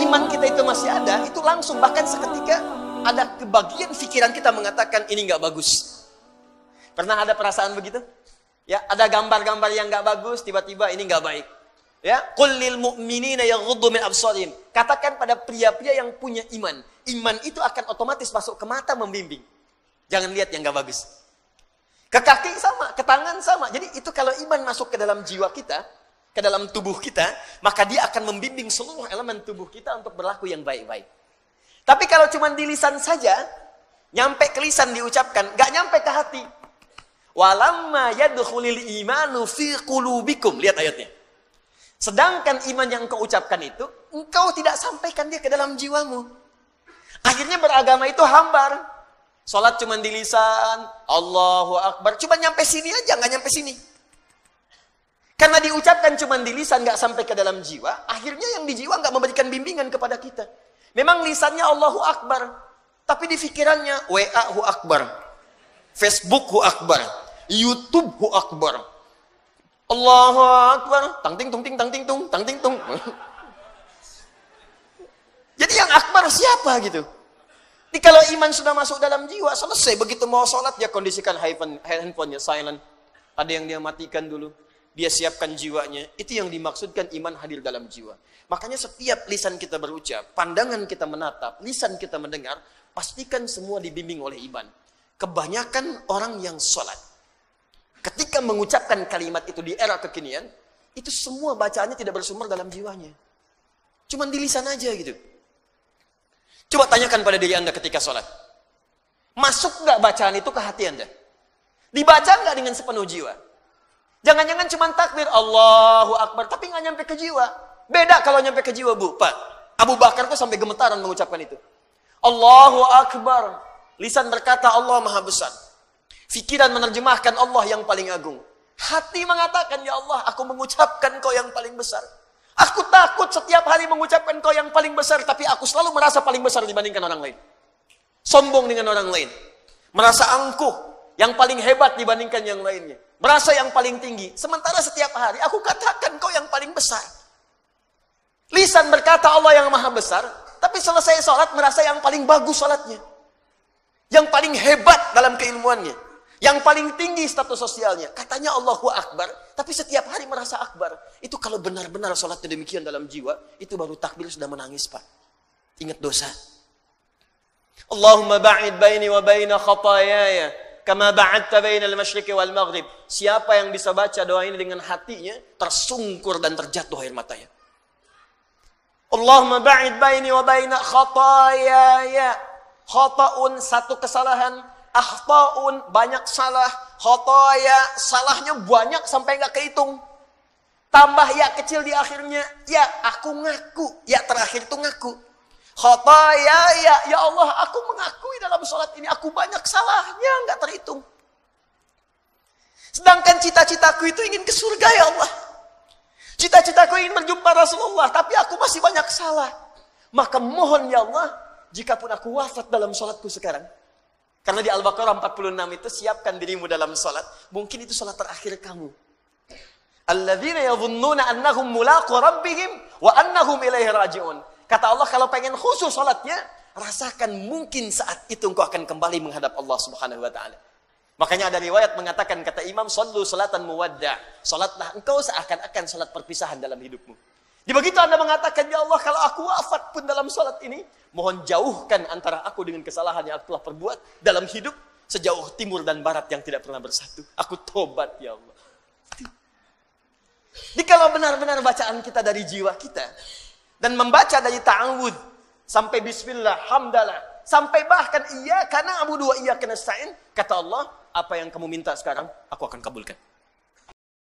iman kita itu masih ada, itu langsung bahkan seketika ada kebagian pikiran kita mengatakan ini nggak bagus. Pernah ada perasaan begitu? Ya, ada gambar-gambar yang nggak bagus, tiba-tiba ini nggak baik. Ya, kulil mu'minina yang min absorim. Katakan pada pria-pria yang punya iman, iman itu akan otomatis masuk ke mata membimbing. Jangan lihat yang nggak bagus. Ke kaki sama, ke tangan sama. Jadi itu kalau iman masuk ke dalam jiwa kita, ke dalam tubuh kita, maka dia akan membimbing seluruh elemen tubuh kita untuk berlaku yang baik-baik. Tapi kalau cuma di lisan saja, nyampe ke lisan diucapkan, gak nyampe ke hati. Walamma yadkhulil imanu fi qulubikum. Lihat ayatnya. Sedangkan iman yang kau ucapkan itu, engkau tidak sampaikan dia ke dalam jiwamu. Akhirnya beragama itu hambar. Sholat cuma di lisan, Allahu Akbar. Cuma nyampe sini aja, gak nyampe sini. Karena diucapkan cuma di lisan nggak sampai ke dalam jiwa, akhirnya yang di jiwa nggak memberikan bimbingan kepada kita. Memang lisannya Allahu Akbar, tapi di pikirannya WA hu Akbar, Facebook hu Akbar, YouTube hu Akbar. Allahu Akbar, tang ting tung ting tang ting tung, tang ting tung. Jadi yang Akbar siapa gitu? Jadi kalau iman sudah masuk dalam jiwa, selesai. Begitu mau sholat, dia kondisikan handphonenya silent. Ada yang dia matikan dulu dia siapkan jiwanya. Itu yang dimaksudkan iman hadir dalam jiwa. Makanya setiap lisan kita berucap, pandangan kita menatap, lisan kita mendengar, pastikan semua dibimbing oleh iman. Kebanyakan orang yang sholat, ketika mengucapkan kalimat itu di era kekinian, itu semua bacaannya tidak bersumber dalam jiwanya. Cuman di lisan aja gitu. Coba tanyakan pada diri Anda ketika sholat. Masuk gak bacaan itu ke hati Anda? Dibaca gak dengan sepenuh jiwa? Jangan-jangan cuma takbir Allahu Akbar, tapi nggak nyampe ke jiwa. Beda kalau nyampe ke jiwa, Bu. Pak, Abu Bakar tuh sampai gemetaran mengucapkan itu. Allahu Akbar. Lisan berkata Allah Maha Besar. Fikiran menerjemahkan Allah yang paling agung. Hati mengatakan, Ya Allah, aku mengucapkan kau yang paling besar. Aku takut setiap hari mengucapkan kau yang paling besar, tapi aku selalu merasa paling besar dibandingkan orang lain. Sombong dengan orang lain. Merasa angkuh, yang paling hebat dibandingkan yang lainnya. Merasa yang paling tinggi. Sementara setiap hari aku katakan kau yang paling besar. Lisan berkata Allah yang maha besar. Tapi selesai sholat merasa yang paling bagus sholatnya. Yang paling hebat dalam keilmuannya. Yang paling tinggi status sosialnya. Katanya Allahu Akbar. Tapi setiap hari merasa Akbar. Itu kalau benar-benar sholatnya demikian dalam jiwa. Itu baru takbir sudah menangis Pak. Ingat dosa. Allahumma ba'id baini wa baina khatayaya kama ba'atta bainal masyriqi wal maghrib. Siapa yang bisa baca doa ini dengan hatinya, tersungkur dan terjatuh air matanya. Allahumma ba'id baini wa baina khataaya. Khata'un satu kesalahan, akhta'un banyak salah, khataaya salahnya banyak sampai nggak kehitung. Tambah ya kecil di akhirnya, ya aku ngaku, ya terakhir itu ngaku. Khotaya ya, ya Allah aku mengakui dalam sholat ini aku banyak salahnya nggak terhitung. Sedangkan cita-citaku itu ingin ke surga ya Allah. Cita-citaku ingin berjumpa Rasulullah tapi aku masih banyak salah. Maka mohon ya Allah jika pun aku wafat dalam sholatku sekarang. Karena di Al-Baqarah 46 itu siapkan dirimu dalam sholat. Mungkin itu sholat terakhir kamu. Al-ladin Alladzina yadhunnuna annahum mulaqu rabbihim wa annahum ilaihi raji'un. Kata Allah kalau pengen khusus sholatnya, rasakan mungkin saat itu engkau akan kembali menghadap Allah Subhanahu wa taala. Makanya ada riwayat mengatakan kata Imam sallu salatan muwadda. Salatlah engkau seakan-akan salat perpisahan dalam hidupmu. Di begitu Anda mengatakan, Ya Allah, kalau aku wafat pun dalam salat ini, mohon jauhkan antara aku dengan kesalahan yang aku telah perbuat dalam hidup sejauh timur dan barat yang tidak pernah bersatu. Aku tobat, Ya Allah. Jadi kalau benar-benar bacaan kita dari jiwa kita, dan membaca dari ta'awud sampai bismillah, hamdalah, sampai bahkan iya karena abu dua iya kena sa'in, kata Allah, apa yang kamu minta sekarang, aku akan kabulkan.